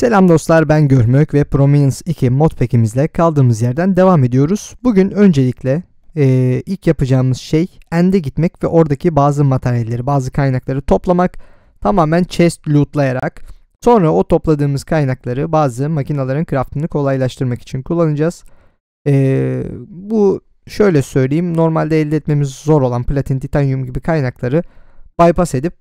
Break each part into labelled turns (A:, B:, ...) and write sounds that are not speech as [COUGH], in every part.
A: Selam dostlar ben Görmök ve Prominence 2 modpack'imizle kaldığımız yerden devam ediyoruz. Bugün öncelikle e, ilk yapacağımız şey end'e gitmek ve oradaki bazı materyalleri bazı kaynakları toplamak tamamen chest lootlayarak sonra o topladığımız kaynakları bazı makinelerin craftını kolaylaştırmak için kullanacağız. E, bu şöyle söyleyeyim normalde elde etmemiz zor olan platin, titanyum gibi kaynakları bypass edip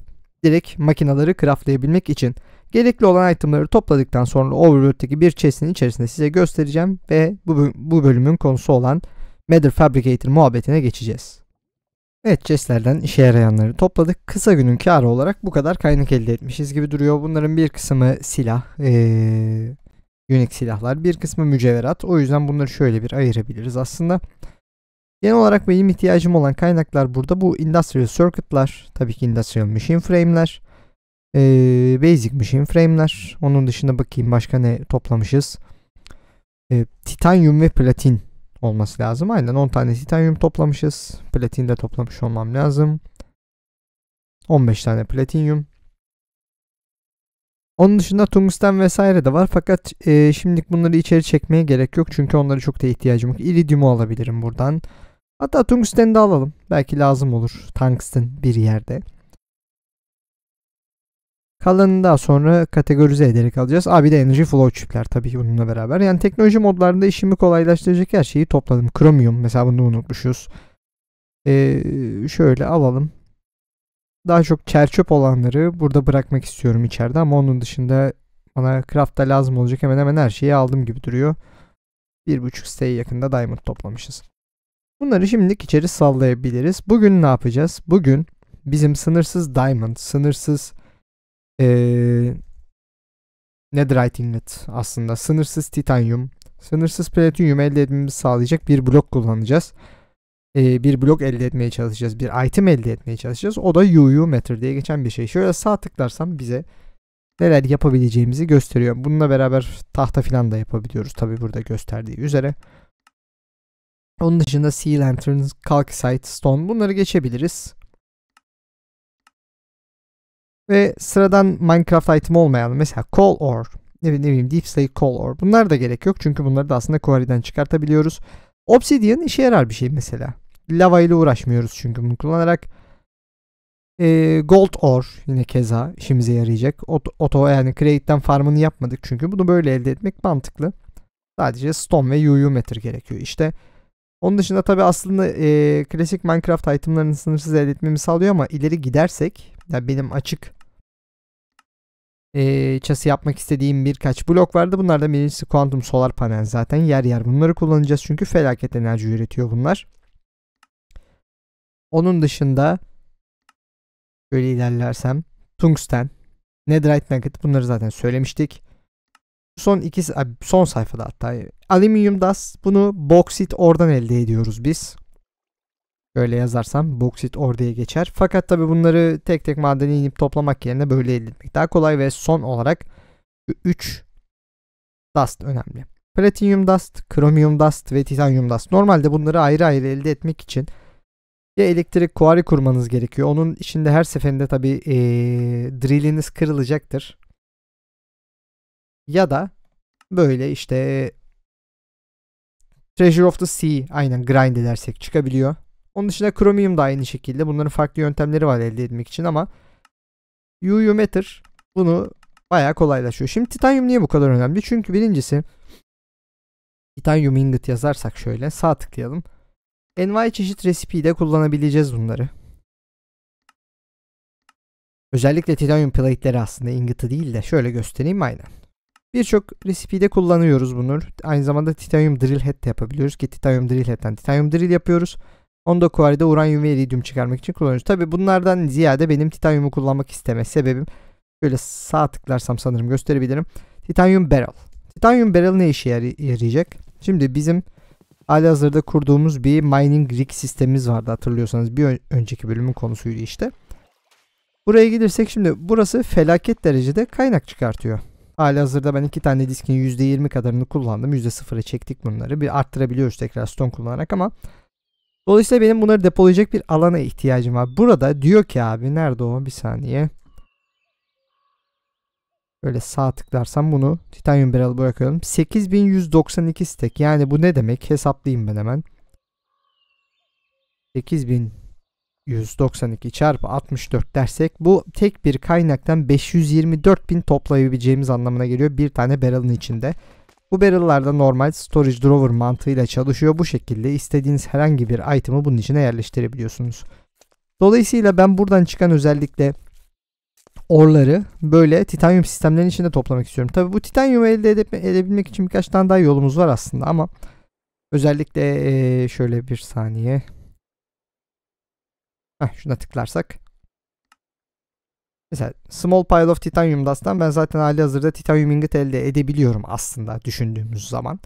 A: direkt makinaları craftlayabilmek için Gerekli olan itemları topladıktan sonra Overworld'deki bir chest'in içerisinde size göstereceğim ve bu, bu bölümün konusu olan Matter Fabricator muhabbetine geçeceğiz. Evet chestlerden işe yarayanları topladık. Kısa günün karı olarak bu kadar kaynak elde etmişiz gibi duruyor. Bunların bir kısmı silah, ee, unik silahlar, bir kısmı mücevherat. O yüzden bunları şöyle bir ayırabiliriz aslında. Genel olarak benim ihtiyacım olan kaynaklar burada bu Industrial Circuit'lar, tabii ki Industrial Machine Frame'ler, e, ee, basic'mişim frame'ler. Onun dışında bakayım başka ne toplamışız. E, ee, titanyum ve platin olması lazım. Aynen 10 tane titanyum toplamışız. Platin de toplamış olmam lazım. 15 tane platinyum. Onun dışında tungsten vesaire de var fakat e, şimdilik bunları içeri çekmeye gerek yok çünkü onlara çok da ihtiyacım yok. İridiumu alabilirim buradan. Hatta tungsteni de alalım. Belki lazım olur tungsten bir yerde. Kalanını daha sonra kategorize ederek alacağız. Aa bir de Energy Flow Flowchip'ler tabii ki bununla beraber. Yani teknoloji modlarında işimi kolaylaştıracak her şeyi topladım. Chromium mesela bunu unutmuşuz. Ee, şöyle alalım. Daha çok çerçöp olanları burada bırakmak istiyorum içeride ama onun dışında bana craft'ta lazım olacak hemen hemen her şeyi aldım gibi duruyor. 1.5 siteye yakında diamond toplamışız. Bunları şimdilik içeri sallayabiliriz. Bugün ne yapacağız? Bugün bizim sınırsız diamond, sınırsız e, netherite ingot aslında sınırsız titanyum, sınırsız platinyum elde etmemizi sağlayacak bir blok kullanacağız. E, bir blok elde etmeye çalışacağız. Bir item elde etmeye çalışacağız. O da UU meter diye geçen bir şey. Şöyle sağ tıklarsam bize neler yapabileceğimizi gösteriyor. Bununla beraber tahta falan da yapabiliyoruz. Tabi burada gösterdiği üzere. Onun dışında Sea Lanterns, Calcite, Stone bunları geçebiliriz ve sıradan Minecraft item olmayan mesela Coal Ore ne, bileyim deep slate call or bunlar da gerek yok çünkü bunları da aslında Quarry'den çıkartabiliyoruz. Obsidian işe yarar bir şey mesela. Lava ile uğraşmıyoruz çünkü bunu kullanarak. E, gold Ore yine keza işimize yarayacak. Ot, oto yani create'den farmını yapmadık çünkü bunu böyle elde etmek mantıklı. Sadece stone ve UU meter gerekiyor. işte onun dışında tabi aslında e, klasik Minecraft itemlarını sınırsız elde etmemi sağlıyor ama ileri gidersek ya benim açık e, çası yapmak istediğim birkaç blok vardı. Bunlardan birincisi kuantum solar panel zaten yer yer bunları kullanacağız çünkü felaket enerji üretiyor bunlar. Onun dışında böyle ilerlersem tungsten, netherite nugget bunları zaten söylemiştik. Son iki son sayfada hatta e, alüminyum das bunu boksit oradan elde ediyoruz biz öyle yazarsam boksit or diye geçer. Fakat tabi bunları tek tek madeni inip toplamak yerine böyle elde etmek daha kolay ve son olarak 3 dust önemli. Platinum dust, chromium dust ve titanium dust. Normalde bunları ayrı ayrı elde etmek için ya elektrik kuari kurmanız gerekiyor. Onun içinde her seferinde tabi ee, drilliniz kırılacaktır. Ya da böyle işte Treasure of the Sea aynen grind edersek çıkabiliyor. Onun dışında Chromium da aynı şekilde. Bunların farklı yöntemleri var elde etmek için ama UU Matter bunu bayağı kolaylaşıyor. Şimdi titanyum niye bu kadar önemli? Çünkü birincisi titanyum ingot yazarsak şöyle sağ tıklayalım. Envai çeşit resipide kullanabileceğiz bunları. Özellikle titanyum plate'leri aslında ingot'ı değil de şöyle göstereyim aynen. Birçok resipide kullanıyoruz bunu. Aynı zamanda titanyum drill head de yapabiliyoruz ki titanyum drill head'den titanyum drill yapıyoruz. Onu da kuvaride uranyum ve iridyum çıkarmak için kullanıyoruz. Tabi bunlardan ziyade benim titanyumu kullanmak isteme sebebim. Böyle sağ tıklarsam sanırım gösterebilirim. Titanyum barrel. Titanyum barrel ne işe yarayacak? Şimdi bizim hali hazırda kurduğumuz bir mining rig sistemimiz vardı hatırlıyorsanız. Bir önceki bölümün konusuydu işte. Buraya gelirsek şimdi burası felaket derecede kaynak çıkartıyor. Hali hazırda ben iki tane diskin %20 kadarını kullandım. %0'a çektik bunları. Bir arttırabiliyoruz tekrar stone kullanarak ama Dolayısıyla benim bunları depolayacak bir alana ihtiyacım var. Burada diyor ki abi nerede o bir saniye. Böyle sağ tıklarsam bunu titanyum barrel bırakıyorum. 8192 stek yani bu ne demek hesaplayayım ben hemen. 8192 çarpı 64 dersek bu tek bir kaynaktan 524 bin toplayabileceğimiz anlamına geliyor bir tane barrel'ın içinde. Bu barrel'larda normal storage drawer mantığıyla çalışıyor. Bu şekilde istediğiniz herhangi bir item'ı bunun içine yerleştirebiliyorsunuz. Dolayısıyla ben buradan çıkan özellikle orları böyle titanyum sistemlerin içinde toplamak istiyorum. Tabii bu titanyumu elde edip, edebilmek için birkaç tane daha yolumuz var aslında ama özellikle şöyle bir saniye. Heh, şuna tıklarsak Mesela small pile of titanium dust'tan ben zaten hali hazırda titanium ingot elde edebiliyorum aslında düşündüğümüz zaman.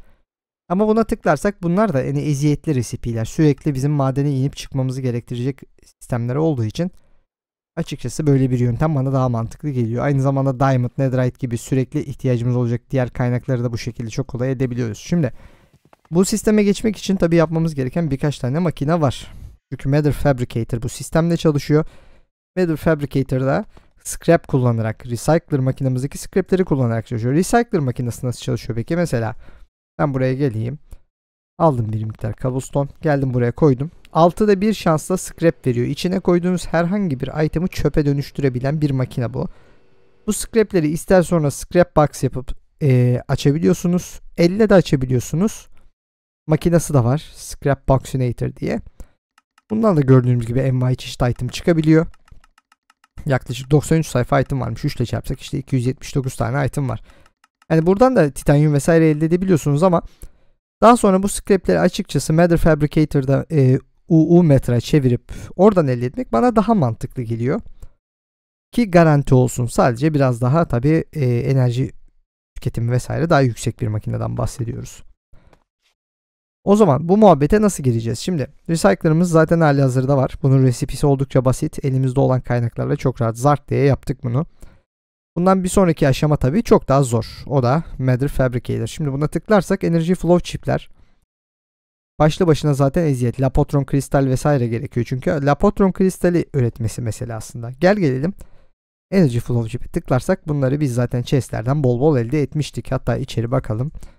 A: Ama buna tıklarsak bunlar da en eziyetli resipiler. Sürekli bizim madene inip çıkmamızı gerektirecek sistemler olduğu için açıkçası böyle bir yöntem bana daha mantıklı geliyor. Aynı zamanda diamond, netherite gibi sürekli ihtiyacımız olacak diğer kaynakları da bu şekilde çok kolay edebiliyoruz. Şimdi bu sisteme geçmek için tabii yapmamız gereken birkaç tane makine var. Çünkü Matter Fabricator bu sistemle çalışıyor. Matter Fabricator'da scrap kullanarak, recycler makinemizdeki scrapleri kullanarak çalışıyor. Recycler makinesi nasıl çalışıyor peki? Mesela ben buraya geleyim. Aldım bir miktar kabuston. Geldim buraya koydum. 6'da bir şansla scrap veriyor. İçine koyduğunuz herhangi bir itemi çöpe dönüştürebilen bir makine bu. Bu scrapleri ister sonra scrap box yapıp e, açabiliyorsunuz. Elle de açabiliyorsunuz. Makinesi de var. Scrap Boxinator diye. Bundan da gördüğünüz gibi envai çeşit item çıkabiliyor. Yaklaşık 93 sayfa item varmış. 3 ile çarpsak işte 279 tane item var. Yani buradan da titanyum vesaire elde edebiliyorsunuz ama daha sonra bu scrapleri açıkçası Matter Fabricator'da e, UU metra çevirip oradan elde etmek bana daha mantıklı geliyor. Ki garanti olsun. Sadece biraz daha tabii e, enerji tüketimi vesaire daha yüksek bir makineden bahsediyoruz. O zaman bu muhabbete nasıl gireceğiz? Şimdi recycler'ımız zaten hali hazırda var. Bunun resipisi oldukça basit. Elimizde olan kaynaklarla çok rahat zart diye yaptık bunu. Bundan bir sonraki aşama tabii çok daha zor. O da Matter Fabricator. Şimdi buna tıklarsak Energy Flow Chip'ler. Başlı başına zaten eziyet. Lapotron kristal vesaire gerekiyor. Çünkü Lapotron kristali üretmesi mesele aslında. Gel gelelim. Energy Flow Chip'e tıklarsak bunları biz zaten chestlerden bol bol elde etmiştik. Hatta içeri bakalım. Bakalım.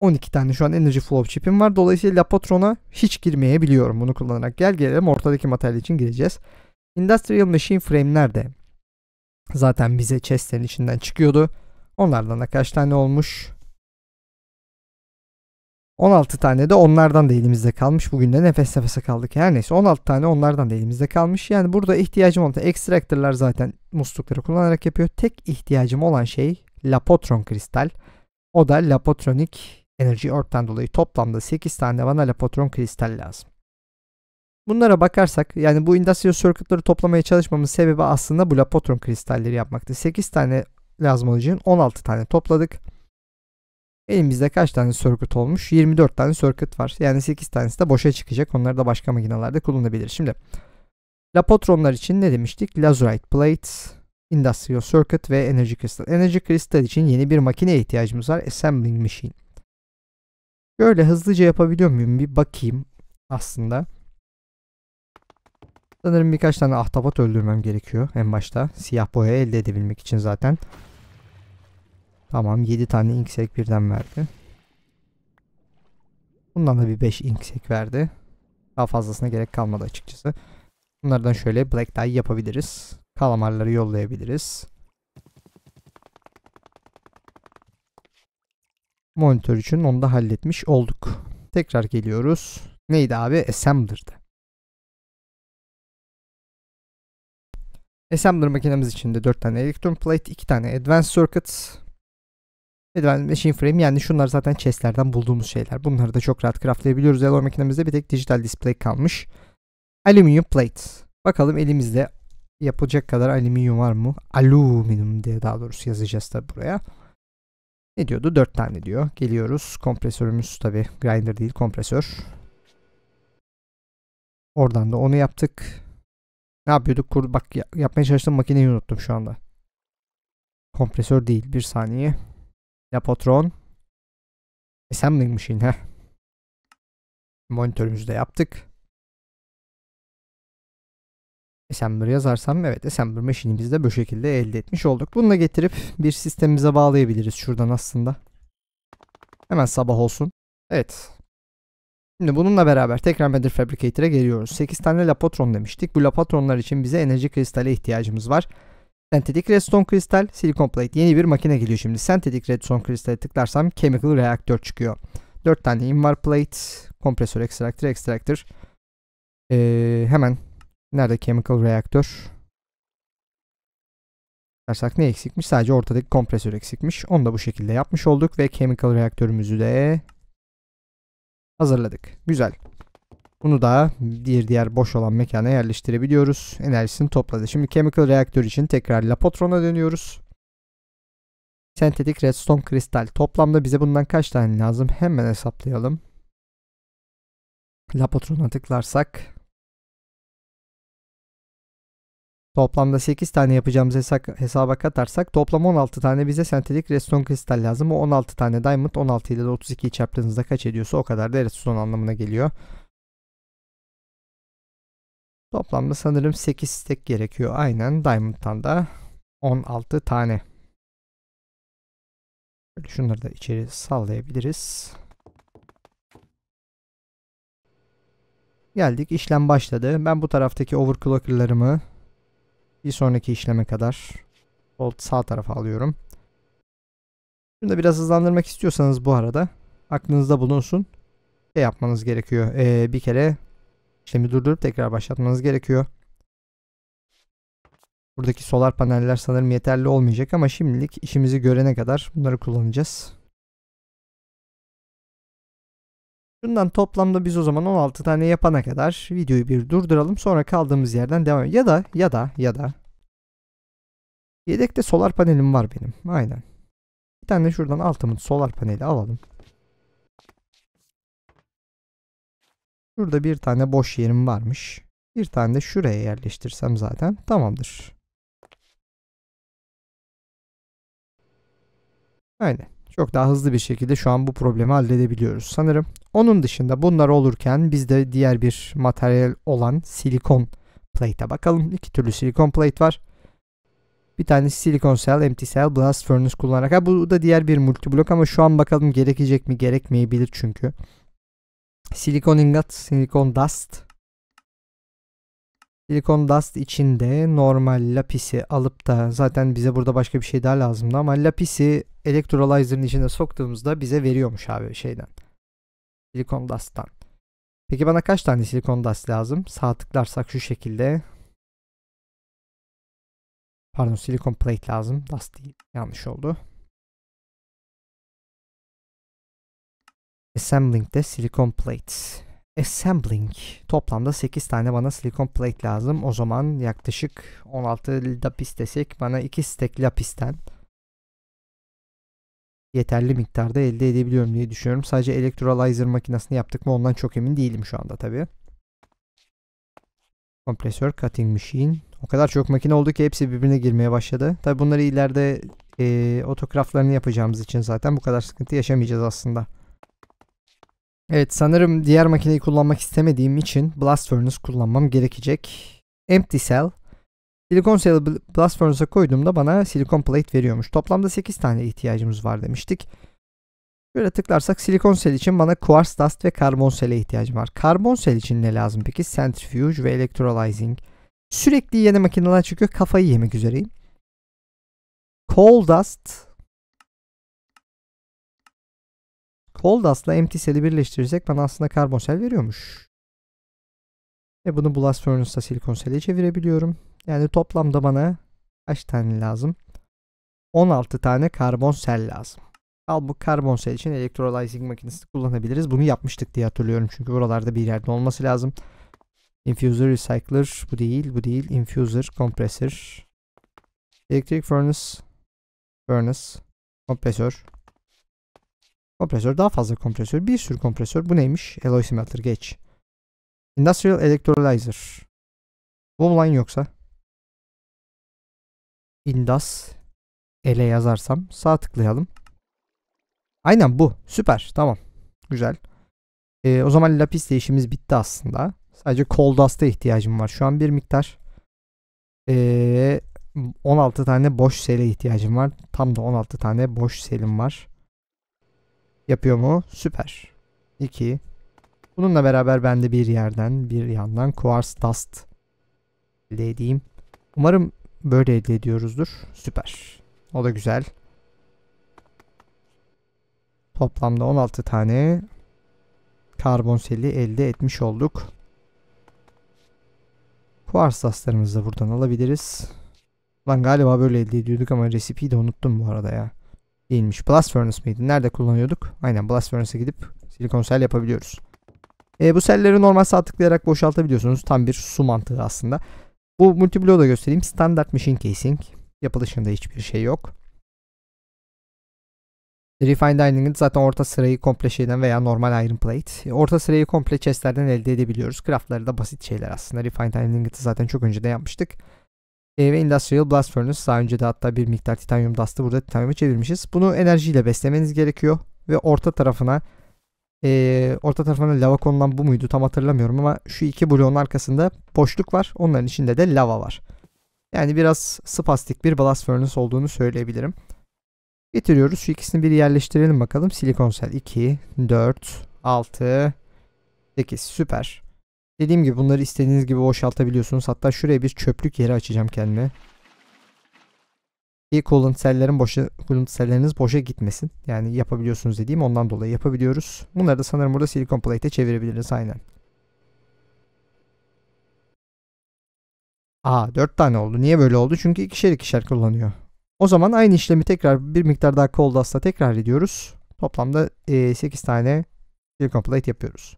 A: 12 tane şu an Energy Flow chip'im var. Dolayısıyla Lapotron'a hiç girmeyebiliyorum bunu kullanarak. Gel gelelim ortadaki materyal için gireceğiz. Industrial Machine Frame'ler de zaten bize chest'lerin içinden çıkıyordu. Onlardan da kaç tane olmuş? 16 tane de onlardan da elimizde kalmış. Bugün de nefes nefese kaldık. Her neyse 16 tane onlardan da elimizde kalmış. Yani burada ihtiyacım olan extractor'lar zaten muslukları kullanarak yapıyor. Tek ihtiyacım olan şey Lapotron kristal. O da Lapotronik. Energy Earth'ten dolayı toplamda 8 tane vanala patron kristal lazım. Bunlara bakarsak yani bu industrial circuit'ları toplamaya çalışmamın sebebi aslında bu lapotron kristalleri yapmaktı. 8 tane lazım olacağın 16 tane topladık. Elimizde kaç tane circuit olmuş? 24 tane circuit var. Yani 8 tanesi de boşa çıkacak. Onları da başka makinelerde kullanabilir. Şimdi lapotronlar için ne demiştik? Lazurite plates, industrial circuit ve energy crystal. Energy crystal için yeni bir makineye ihtiyacımız var. Assembling machine. Şöyle hızlıca yapabiliyor muyum? Bir bakayım aslında. Sanırım birkaç tane ahtapat öldürmem gerekiyor en başta. Siyah boya elde edebilmek için zaten. Tamam 7 tane inksek birden verdi. Bundan da bir 5 inksek verdi. Daha fazlasına gerek kalmadı açıkçası. Bunlardan şöyle black dye yapabiliriz. Kalamarları yollayabiliriz. monitör için onu da halletmiş olduk. Tekrar geliyoruz. Neydi abi? Assembler'dı. Assembler makinemiz içinde 4 tane Electron Plate, 2 tane Advanced Circuit, Advanced Machine Frame yani şunlar zaten chestlerden bulduğumuz şeyler. Bunları da çok rahat craftlayabiliyoruz. Alloy makinemizde bir tek dijital display kalmış. Alüminyum plate. Bakalım elimizde yapılacak kadar alüminyum var mı? Alüminyum diye daha doğrusu yazacağız tabi buraya. Ne diyordu? 4 tane diyor. Geliyoruz. Kompresörümüz tabi grinder değil kompresör. Oradan da onu yaptık. Ne yapıyorduk? Kur bak yapmaya çalıştığım makineyi unuttum şu anda. Kompresör değil. Bir saniye. Lapotron. Assembling e machine. Heh. Monitörümüzü de yaptık. Assembler yazarsam evet Assembler machine'imizi de bu şekilde elde etmiş olduk. Bunu da getirip bir sistemimize bağlayabiliriz şuradan aslında. Hemen sabah olsun. Evet. Şimdi bununla beraber tekrar Matter Fabricator'a geliyoruz. 8 tane Lapatron demiştik. Bu Lapatronlar için bize enerji kristale ihtiyacımız var. Sentetik Redstone kristal, Silicon Plate yeni bir makine geliyor şimdi. Sentetik Redstone kristale tıklarsam Chemical Reactor çıkıyor. 4 tane Invar Plate, Kompresör Extractor, Extractor. Ee, hemen Nerede chemical reaktör? Dersak ne eksikmiş? Sadece ortadaki kompresör eksikmiş. Onu da bu şekilde yapmış olduk ve chemical reaktörümüzü de hazırladık. Güzel. Bunu da diğer diğer boş olan mekana yerleştirebiliyoruz. Enerjisini topladı. Şimdi chemical reaktör için tekrar Lapotron'a dönüyoruz. Sentetik redstone kristal. Toplamda bize bundan kaç tane lazım? Hemen hesaplayalım. Lapotron'a tıklarsak Toplamda 8 tane yapacağımız hesap, hesaba katarsak toplam 16 tane bize sentetik redstone kristal lazım. O 16 tane diamond 16 ile 32 32'yi çarptığınızda kaç ediyorsa o kadar da redstone anlamına geliyor. Toplamda sanırım 8 stack gerekiyor. Aynen diamond'tan da 16 tane. Böyle şunları da içeri sallayabiliriz. Geldik işlem başladı. Ben bu taraftaki overclockerlarımı bir sonraki işleme kadar volt sağ tarafa alıyorum. Şunu da biraz hızlandırmak istiyorsanız bu arada aklınızda bulunsun. ne şey yapmanız gerekiyor. Ee, bir kere işlemi durdurup tekrar başlatmanız gerekiyor. Buradaki solar paneller sanırım yeterli olmayacak ama şimdilik işimizi görene kadar bunları kullanacağız. bundan toplamda biz o zaman 16 tane yapana kadar videoyu bir durduralım. Sonra kaldığımız yerden devam Ya da ya da ya da. Yedekte solar panelim var benim. Aynen. Bir tane şuradan altımın solar paneli alalım. Şurada bir tane boş yerim varmış. Bir tane de şuraya yerleştirsem zaten tamamdır. Aynen çok daha hızlı bir şekilde şu an bu problemi halledebiliyoruz sanırım. Onun dışında bunlar olurken biz de diğer bir materyal olan silikon plate'e bakalım. İki türlü silikon plate var. Bir tanesi silikon cell, empty cell, blast furnace kullanarak. Ha, bu da diğer bir multi blok ama şu an bakalım gerekecek mi gerekmeyebilir çünkü. Silikon ingot, silikon dust, Silikon Dust içinde normal lapisi alıp da zaten bize burada başka bir şey daha lazımdı ama lapisi elektrolyzer'ın içine soktuğumuzda bize veriyormuş abi şeyden. Silikon Dust'tan. Peki bana kaç tane silikon dust lazım? Sağ tıklarsak şu şekilde. Pardon silikon plate lazım. Dust değil. Yanlış oldu. Assembling'de silikon plate assembling. Toplamda 8 tane bana silikon plate lazım. O zaman yaklaşık 16 lapis desek bana 2 stack lapisten yeterli miktarda elde edebiliyorum diye düşünüyorum. Sadece elektrolizer makinesini yaptık mı ondan çok emin değilim şu anda tabi. Kompresör, cutting machine. O kadar çok makine oldu ki hepsi birbirine girmeye başladı. Tabi bunları ileride e, otokraflarını yapacağımız için zaten bu kadar sıkıntı yaşamayacağız aslında. Evet sanırım diğer makineyi kullanmak istemediğim için Blast Furnace kullanmam gerekecek. Empty Cell. Silikon Cell'ı Blast Furnace'a koyduğumda bana silikon plate veriyormuş. Toplamda 8 tane ihtiyacımız var demiştik. Şöyle tıklarsak silikon cell için bana quartz dust ve karbon cell'e ihtiyacım var. Karbon cell için ne lazım peki? Centrifuge ve electrolyzing. Sürekli yeni makineler çünkü Kafayı yemek üzereyim. Coal dust Holdas'la empty cell'i birleştirirsek bana aslında karbon cell veriyormuş. Ve bunu blast furnace'da silikon sele çevirebiliyorum. Yani toplamda bana kaç tane lazım? 16 tane karbon cell lazım. Al bu karbon cell için electrolyzing makinesi kullanabiliriz. Bunu yapmıştık diye hatırlıyorum çünkü buralarda bir yerde olması lazım. Infuser, recycler bu değil, bu değil. Infuser, compressor. Electric furnace, furnace, kompresör. Kompresör daha fazla kompresör. Bir sürü kompresör. Bu neymiş? Alloy Simulator geç. Industrial electrolyzer. online yoksa. Indas ele yazarsam sağ tıklayalım. Aynen bu. Süper. Tamam. Güzel. Ee, o zaman lapis değişimiz bitti aslında. Sadece kol dust'a ihtiyacım var. Şu an bir miktar. Ee, 16 tane boş sele ihtiyacım var. Tam da 16 tane boş selim var. Yapıyor mu? Süper. 2. Bununla beraber ben de bir yerden bir yandan Quartz Dust elde edeyim. Umarım böyle elde ediyoruzdur. Süper. O da güzel. Toplamda 16 tane karbonseli elde etmiş olduk. Kuars dustlarımızı da buradan alabiliriz. Lan galiba böyle elde ediyorduk ama resipiyi de unuttum bu arada ya değilmiş. Blast Furnace miydi? Nerede kullanıyorduk? Aynen Blast Furnace'a gidip silikon sel yapabiliyoruz. E, bu selleri normal sağ tıklayarak boşaltabiliyorsunuz. Tam bir su mantığı aslında. Bu multibloğu da göstereyim. Standart machine casing. Yapılışında hiçbir şey yok. Refined Dining'in zaten orta sırayı komple şeyden veya normal Iron Plate. E, orta sırayı komple chestlerden elde edebiliyoruz. Craftları da basit şeyler aslında. Refined Dining'i zaten çok önce de yapmıştık. E, ve Industrial Blast Furnace daha önce de hatta bir miktar titanyum dastı burada titanyuma çevirmişiz. Bunu enerjiyle beslemeniz gerekiyor ve orta tarafına e, orta tarafına lava konulan bu muydu tam hatırlamıyorum ama şu iki bloğun arkasında boşluk var. Onların içinde de lava var. Yani biraz spastik bir blast furnace olduğunu söyleyebilirim. Getiriyoruz. Şu ikisini bir yerleştirelim bakalım. Silikon sel 2, 4, 6, 8. Süper. Dediğim gibi bunları istediğiniz gibi boşaltabiliyorsunuz. Hatta şuraya bir çöplük yeri açacağım kendime. İyi kolun sellerin boşa, kolun boşa gitmesin. Yani yapabiliyorsunuz dediğim ondan dolayı yapabiliyoruz. Bunları da sanırım burada silikon plate'e çevirebiliriz aynen. Aa 4 tane oldu. Niye böyle oldu? Çünkü ikişer ikişer kullanıyor. O zaman aynı işlemi tekrar bir miktar daha cold dust'la tekrar ediyoruz. Toplamda e, 8 tane silikon plate yapıyoruz.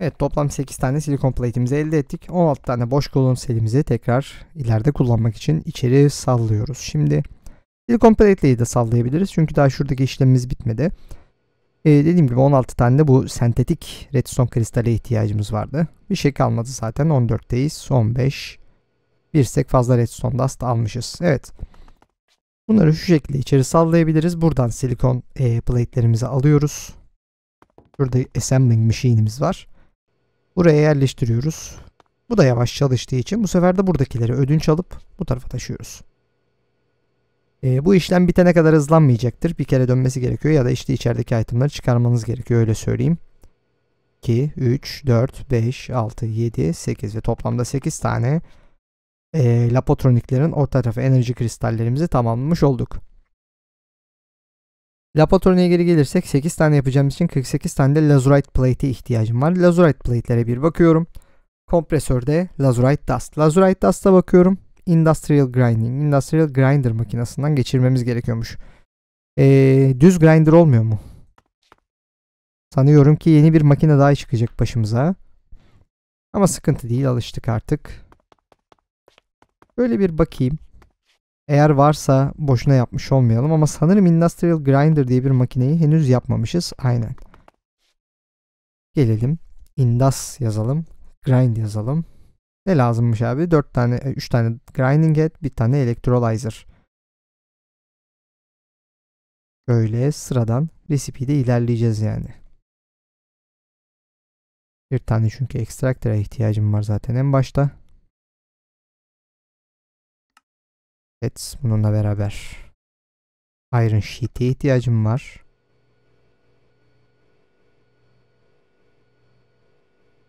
A: Evet toplam 8 tane silikon plate'imizi elde ettik. 16 tane boş kolon selimizi tekrar ileride kullanmak için içeri sallıyoruz. Şimdi silikon plate'leri de sallayabiliriz. Çünkü daha şuradaki işlemimiz bitmedi. Ee, dediğim gibi 16 tane de bu sentetik redstone kristale ihtiyacımız vardı. Bir şey kalmadı zaten 14'teyiz. 15. Bir sek fazla redstone dust almışız. Evet. Bunları şu şekilde içeri sallayabiliriz. Buradan silikon e, plate'lerimizi alıyoruz. Burada assembling machine'imiz var. Buraya yerleştiriyoruz. Bu da yavaş çalıştığı için bu sefer de buradakileri ödünç alıp bu tarafa taşıyoruz. E, bu işlem bitene kadar hızlanmayacaktır. Bir kere dönmesi gerekiyor ya da işte içerideki itemları çıkarmanız gerekiyor öyle söyleyeyim. 2, 3, 4, 5, 6, 7, 8 ve toplamda 8 tane e, lapotroniklerin orta tarafı enerji kristallerimizi tamamlamış olduk. Laboratuvarına geri gelirsek 8 tane yapacağım için 48 tane de lazurite plate'e ihtiyacım var. Lazurite plate'lere bir bakıyorum. Kompresörde lazurite dust. Lazurite dust'a bakıyorum. Industrial grinding. Industrial grinder makinesinden geçirmemiz gerekiyormuş. Ee, düz grinder olmuyor mu? Sanıyorum ki yeni bir makine daha çıkacak başımıza. Ama sıkıntı değil alıştık artık. Böyle bir bakayım. Eğer varsa boşuna yapmış olmayalım ama sanırım Industrial Grinder diye bir makineyi henüz yapmamışız. Aynen. Gelelim. Indas yazalım. Grind yazalım. Ne lazımmış abi? 4 tane, 3 e, tane grinding head, bir tane electrolyzer. Böyle sıradan resipide ilerleyeceğiz yani. Bir tane çünkü extractor'a ihtiyacım var zaten en başta. Evet bununla beraber Iron Sheet'e ihtiyacım var.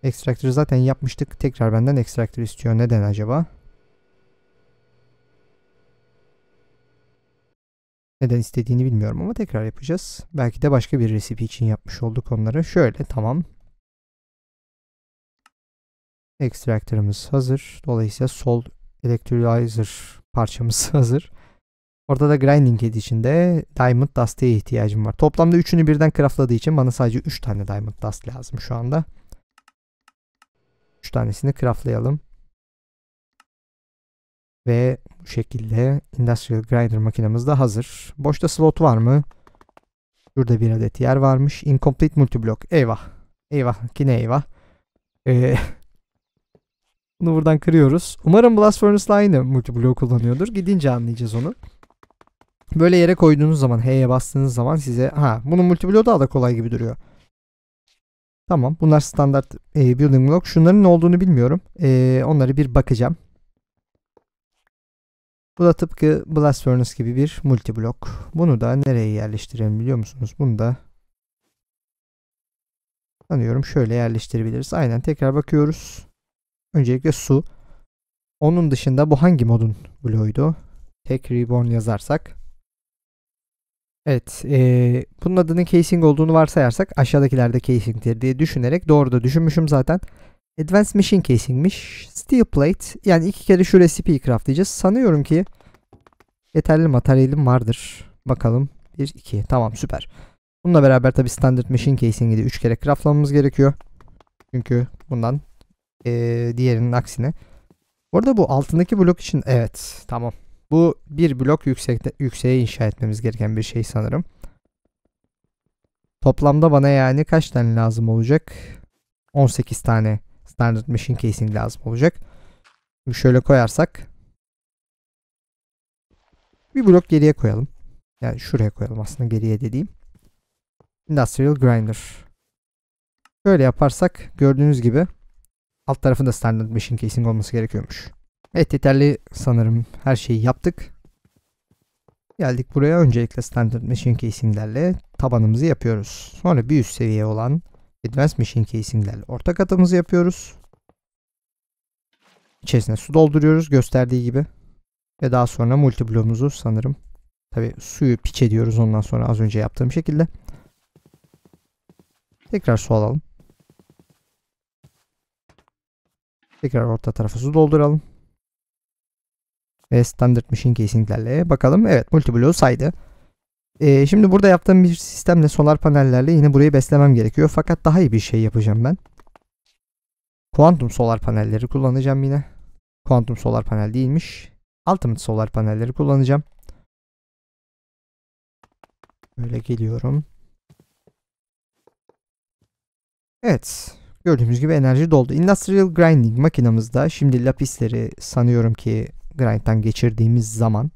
A: Extractor'ı zaten yapmıştık. Tekrar benden Extractor istiyor. Neden acaba? Neden istediğini bilmiyorum ama tekrar yapacağız. Belki de başka bir resipi için yapmış olduk onları. Şöyle tamam. Extractor'ımız hazır. Dolayısıyla Sol Electrolyzer parçamız [LAUGHS] hazır. Orada da Grinding Edition'de Diamond Dust'e ihtiyacım var. Toplamda üçünü birden craftladığı için bana sadece 3 tane Diamond Dust lazım şu anda. 3 tanesini craftlayalım. Ve bu şekilde Industrial Grinder makinemiz de hazır. Boşta slot var mı? Şurada bir adet yer varmış. Incomplete Multiblock. Eyvah. Eyvah. ki ne eyvah. Eee... [LAUGHS] Bunu buradan kırıyoruz. Umarım Blast Furnace'la aynı multibloğu kullanıyordur. Gidince anlayacağız onu. Böyle yere koyduğunuz zaman, H'ye bastığınız zaman size... Ha, bunun multibloğu daha da kolay gibi duruyor. Tamam. Bunlar standart e, building block. Şunların ne olduğunu bilmiyorum. E, onları bir bakacağım. Bu da tıpkı Blast Furnace gibi bir multiblock. Bunu da nereye yerleştirelim biliyor musunuz? Bunu da sanıyorum şöyle yerleştirebiliriz. Aynen tekrar bakıyoruz. Öncelikle su. Onun dışında bu hangi modun bloğuydu? Tek Reborn yazarsak. Evet. E, bunun adının casing olduğunu varsayarsak aşağıdakilerde casing'tir diye düşünerek doğru da düşünmüşüm zaten. Advanced Machine Casing'miş. Steel Plate. Yani iki kere şu recipe'yi craftlayacağız. Sanıyorum ki yeterli materyalim vardır. Bakalım. 1, 2. Tamam süper. Bununla beraber tabi standard machine casing'i de 3 kere craftlamamız gerekiyor. Çünkü bundan ee, diğerinin aksine. Bu bu altındaki blok için evet tamam. Bu bir blok yüksekte, yükseğe inşa etmemiz gereken bir şey sanırım. Toplamda bana yani kaç tane lazım olacak? 18 tane standard machine casing lazım olacak. Şimdi şöyle koyarsak. Bir blok geriye koyalım. Yani şuraya koyalım aslında geriye dediğim. Industrial Grinder. Şöyle yaparsak gördüğünüz gibi Alt tarafı da standart machine casing olması gerekiyormuş. Evet yeterli sanırım her şeyi yaptık. Geldik buraya öncelikle standart machine casinglerle tabanımızı yapıyoruz. Sonra bir üst seviye olan advanced machine casinglerle orta katımızı yapıyoruz. İçerisine su dolduruyoruz gösterdiği gibi. Ve daha sonra multi bloğumuzu sanırım. Tabi suyu piç ediyoruz ondan sonra az önce yaptığım şekilde. Tekrar su alalım. Tekrar orta tarafı su dolduralım. Ve standart machine casinglerle bakalım. Evet multiblow saydı. Ee, şimdi burada yaptığım bir sistemle solar panellerle yine burayı beslemem gerekiyor. Fakat daha iyi bir şey yapacağım ben. Kuantum solar panelleri kullanacağım yine. Kuantum solar panel değilmiş. Ultimate solar panelleri kullanacağım. Böyle geliyorum. Evet gördüğümüz gibi enerji doldu. Industrial grinding makinamızda şimdi lapisleri sanıyorum ki grind'dan geçirdiğimiz zaman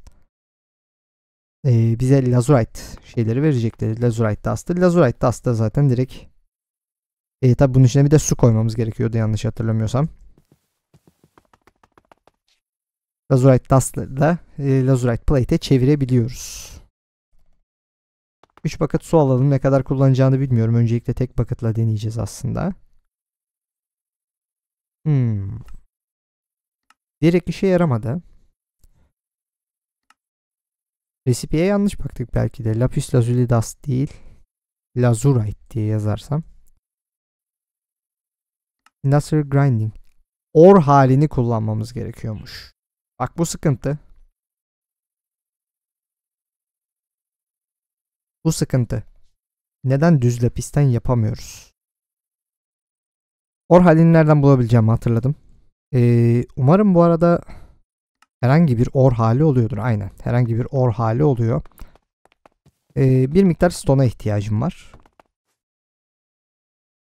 A: e, bize lazurite şeyleri verecekleri. Lazurite dust'ı. Lazurite dust da zaten direkt e, tabi bunun içine bir de su koymamız gerekiyordu yanlış hatırlamıyorsam. Lazurite dust'la da e, Lazurite plate'e çevirebiliyoruz. 3 bucket su alalım. Ne kadar kullanacağını bilmiyorum. Öncelikle tek bucket'la deneyeceğiz aslında. Hmm. Direkt işe yaramadı. Resipeye yanlış baktık belki de. Lapis lazuli dust değil. Lazurite diye yazarsam. Nasır grinding. Or halini kullanmamız gerekiyormuş. Bak bu sıkıntı. Bu sıkıntı. Neden düz lapisten yapamıyoruz? Orhalini nereden bulabileceğimi hatırladım. Ee, umarım bu arada herhangi bir or hali oluyordur. Aynen. Herhangi bir or hali oluyor. Ee, bir miktar stone'a ihtiyacım var.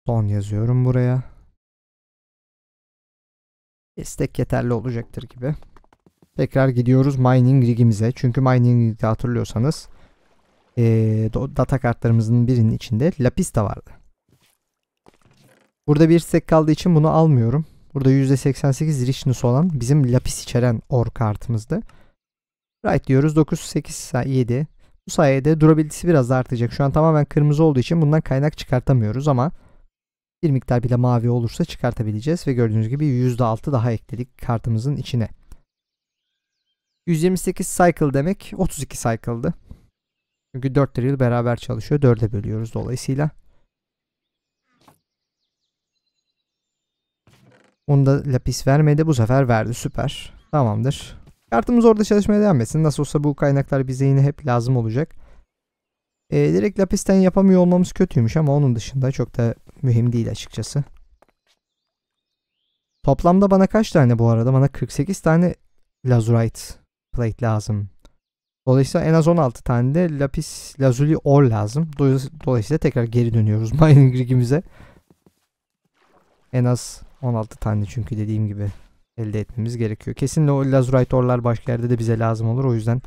A: Stone yazıyorum buraya. Destek yeterli olacaktır gibi. Tekrar gidiyoruz mining rigimize. Çünkü mining rigde hatırlıyorsanız ee, data kartlarımızın birinin içinde lapis de vardı. Burada bir tek kaldığı için bunu almıyorum. Burada %88 richness olan bizim lapis içeren or kartımızdı. Right diyoruz 9, 8, 7. Bu sayede durabilitesi biraz da artacak. Şu an tamamen kırmızı olduğu için bundan kaynak çıkartamıyoruz ama bir miktar bile mavi olursa çıkartabileceğiz ve gördüğünüz gibi %6 daha ekledik kartımızın içine. 128 cycle demek 32 cycle'dı. Çünkü 4 yıl beraber çalışıyor. 4'e bölüyoruz dolayısıyla. Onu da lapis vermedi. Bu sefer verdi. Süper. Tamamdır. Kartımız orada çalışmaya devam etsin. Nasıl olsa bu kaynaklar bize yine hep lazım olacak. Ee, direkt lapisten yapamıyor olmamız kötüymüş ama onun dışında çok da mühim değil açıkçası. Toplamda bana kaç tane bu arada? Bana 48 tane lazurite plate lazım. Dolayısıyla en az 16 tane de lapis lazuli or lazım. Dolayısıyla tekrar geri dönüyoruz [LAUGHS] mining rigimize. En az 16 tane çünkü dediğim gibi elde etmemiz gerekiyor. Kesinlikle o lazurite başka yerde de bize lazım olur. O yüzden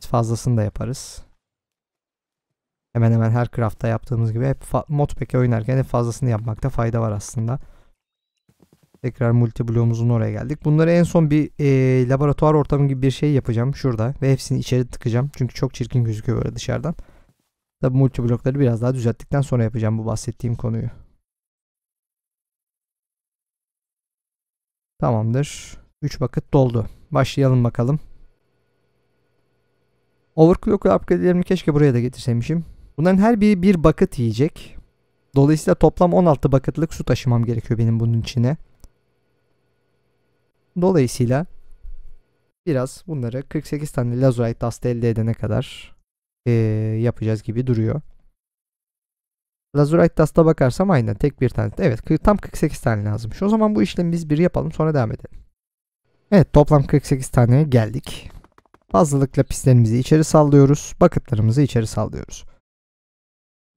A: fazlasını da yaparız. Hemen hemen her craft'ta yaptığımız gibi hep modpack'e oynarken hep fazlasını yapmakta fayda var aslında. Tekrar multi bloğumuzun oraya geldik. Bunları en son bir e, laboratuvar ortamı gibi bir şey yapacağım şurada. Ve hepsini içeri tıkacağım. Çünkü çok çirkin gözüküyor böyle dışarıdan. Tabi multi blokları biraz daha düzelttikten sonra yapacağım bu bahsettiğim konuyu. Tamamdır. 3 vakit doldu. Başlayalım bakalım. Overclock upgrade'lerimi keşke buraya da getirseymişim. Bunların her biri bir bucket yiyecek. Dolayısıyla toplam 16 bucket'lık su taşımam gerekiyor benim bunun içine. Dolayısıyla biraz bunları 48 tane lazurite dust elde edene kadar ee, yapacağız gibi duruyor. Lazurite Dust'a bakarsam aynen tek bir tane. Evet tam 48 tane lazımmış. O zaman bu işlemi biz bir yapalım sonra devam edelim. Evet toplam 48 taneye geldik. Fazlalıkla pislerimizi içeri sallıyoruz. Bakıtlarımızı içeri sallıyoruz.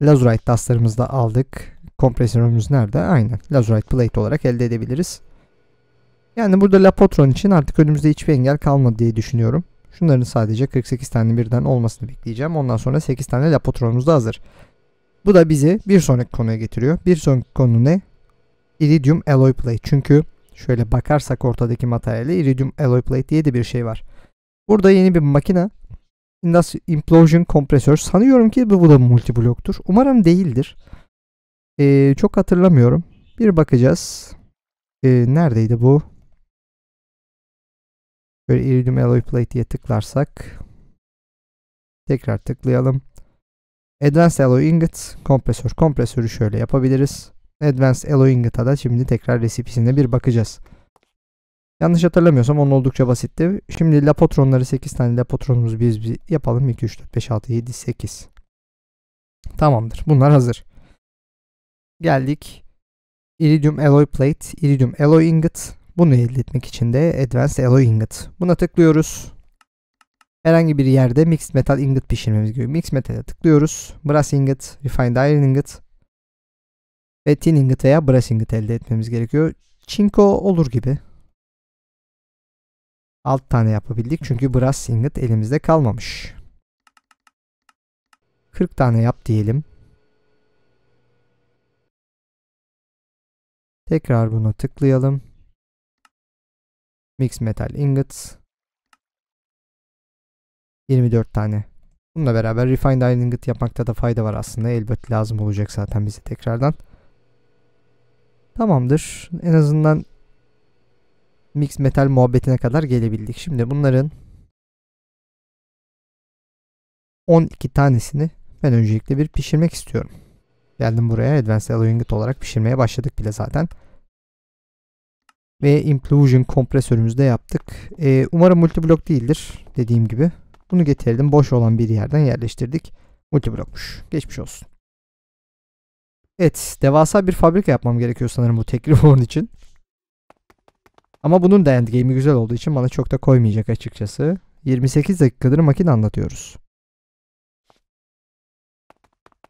A: Lazurite Dust'larımızı da aldık. Kompresörümüz nerede? Aynen. Lazurite Plate olarak elde edebiliriz. Yani burada Lapotron için artık önümüzde hiçbir engel kalmadı diye düşünüyorum. Şunların sadece 48 tane birden olmasını bekleyeceğim. Ondan sonra 8 tane Lapotron'umuz da hazır. Bu da bizi bir sonraki konuya getiriyor. Bir sonraki konu ne? Iridium alloy plate. Çünkü şöyle bakarsak ortadaki materyale iridium alloy plate diye de bir şey var. Burada yeni bir makine implosion kompresör. Sanıyorum ki bu, da multi bloktur. Umarım değildir. Ee, çok hatırlamıyorum. Bir bakacağız. Ee, neredeydi bu? Böyle iridium alloy plate diye tıklarsak. Tekrar tıklayalım. Advanced Alloy Ingot kompresör. Kompresörü şöyle yapabiliriz. Advanced Alloy Ingot'a da şimdi tekrar resipisine bir bakacağız. Yanlış hatırlamıyorsam onun oldukça basitti. Şimdi lapotronları 8 tane lapotronumuz biz, biz yapalım. 2, 3, 4, 5, 6, 7, 8. Tamamdır. Bunlar hazır. Geldik. Iridium Alloy Plate, Iridium Alloy Ingot. Bunu elde etmek için de Advanced Alloy Ingot. Buna tıklıyoruz herhangi bir yerde mixed metal ingot pişirmemiz gibi Mixed metal'e tıklıyoruz. Brass ingot, refined iron ingot ve tin ingot veya brass ingot elde etmemiz gerekiyor. Çinko olur gibi. 6 tane yapabildik çünkü brass ingot elimizde kalmamış. 40 tane yap diyelim. Tekrar buna tıklayalım. Mix metal ingots. 24 tane. Bununla beraber Refined Iron yapmakta da fayda var aslında. Elbet lazım olacak zaten bize tekrardan. Tamamdır. En azından mix metal muhabbetine kadar gelebildik. Şimdi bunların 12 tanesini ben öncelikle bir pişirmek istiyorum. Geldim buraya Advanced Alloy Ingot olarak pişirmeye başladık bile zaten. Ve Implosion kompresörümüzde yaptık. Ee, umarım multi blok değildir dediğim gibi. Bunu getirdim. Boş olan bir yerden yerleştirdik. Multiblokmuş. Geçmiş olsun. Evet. Devasa bir fabrika yapmam gerekiyor sanırım bu tek reform için. Ama bunun da endgame'i güzel olduğu için bana çok da koymayacak açıkçası. 28 dakikadır makine anlatıyoruz.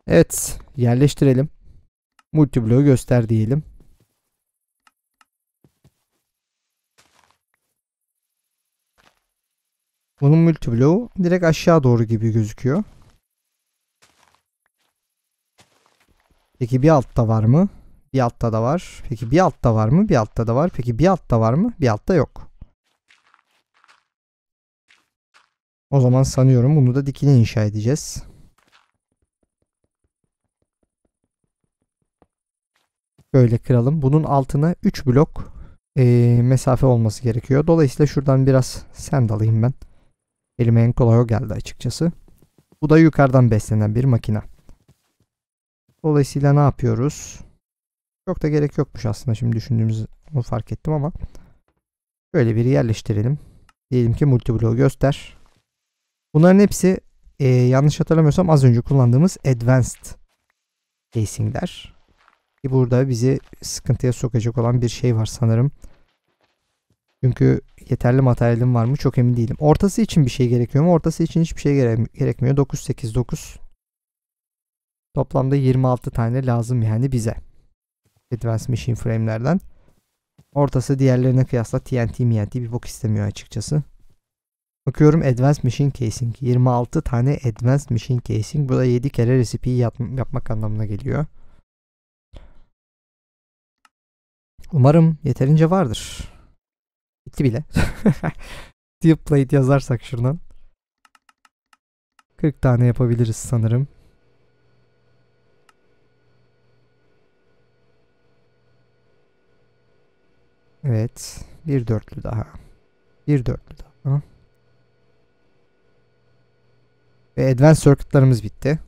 A: Evet. Yerleştirelim. Multibloğu göster diyelim. Bunun multi bloğu direkt aşağı doğru gibi gözüküyor. Peki bir altta var mı? Bir altta da var. Peki bir altta var mı? Bir altta da var. Peki bir altta var mı? Bir altta yok. O zaman sanıyorum bunu da dikili inşa edeceğiz. Böyle kıralım. Bunun altına 3 blok e, mesafe olması gerekiyor. Dolayısıyla şuradan biraz send alayım ben. Elime en kolay o geldi açıkçası. Bu da yukarıdan beslenen bir makine. Dolayısıyla ne yapıyoruz? Çok da gerek yokmuş aslında şimdi düşündüğümüz onu fark ettim ama. Böyle biri yerleştirelim. Diyelim ki multibloğu göster. Bunların hepsi e, yanlış hatırlamıyorsam az önce kullandığımız advanced casingler. E burada bizi sıkıntıya sokacak olan bir şey var sanırım. Çünkü yeterli materyalim var mı çok emin değilim. Ortası için bir şey gerekiyor mu? Ortası için hiçbir şey gere gerekmiyor. 9, 8, 9. Toplamda 26 tane lazım yani bize. Advanced Machine Frame'lerden. Ortası diğerlerine kıyasla TNT MNT bir bok istemiyor açıkçası. Bakıyorum Advanced Machine Casing. 26 tane Advanced Machine Casing. Bu da 7 kere resipeyi yap yapmak anlamına geliyor. Umarım yeterince vardır. İki bile. Steel [LAUGHS] plate yazarsak şuradan. 40 tane yapabiliriz sanırım. Evet. Bir dörtlü daha. Bir dörtlü daha. Ve advanced circuitlarımız bitti.